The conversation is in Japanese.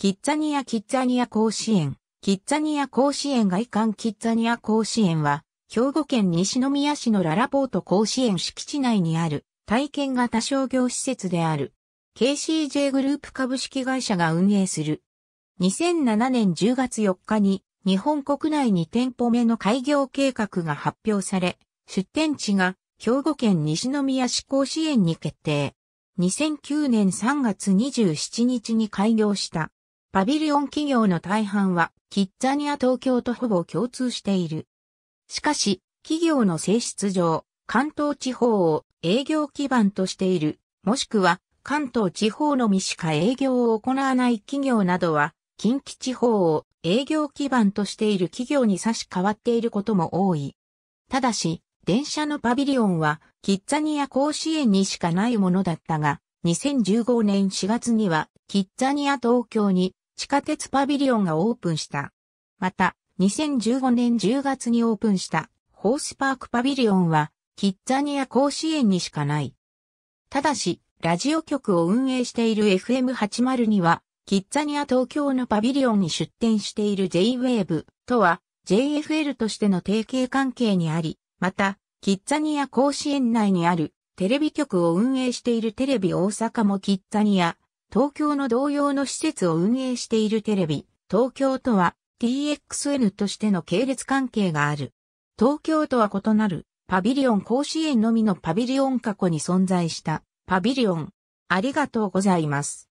キッザニア・キッザニア甲子園。キッザニア甲子園外観キッザニア甲子園は、兵庫県西宮市のララポート甲子園敷地内にある体験型商業施設である。KCJ グループ株式会社が運営する。2007年10月4日に日本国内に店舗目の開業計画が発表され、出店地が兵庫県西宮市甲子園に決定。2009年3月27日に開業した。パビリオン企業の大半は、キッザニア東京とほぼ共通している。しかし、企業の性質上、関東地方を営業基盤としている、もしくは関東地方のみしか営業を行わない企業などは、近畿地方を営業基盤としている企業に差し変わっていることも多い。ただし、電車のパビリオンは、キッザニア甲子園にしかないものだったが、2015年4月には、キッザニア東京に地下鉄パビリオンがオープンした。また、2015年10月にオープンしたホースパークパビリオンは、キッザニア甲子園にしかない。ただし、ラジオ局を運営している FM80 は、キッザニア東京のパビリオンに出展している J-Wave とは、JFL としての提携関係にあり、また、キッザニア甲子園内にあるテレビ局を運営しているテレビ大阪もキッザニア東京の同様の施設を運営しているテレビ、東京とは TXN としての系列関係がある。東京とは異なるパビリオン甲子園のみのパビリオン過去に存在したパビリオン。ありがとうございます。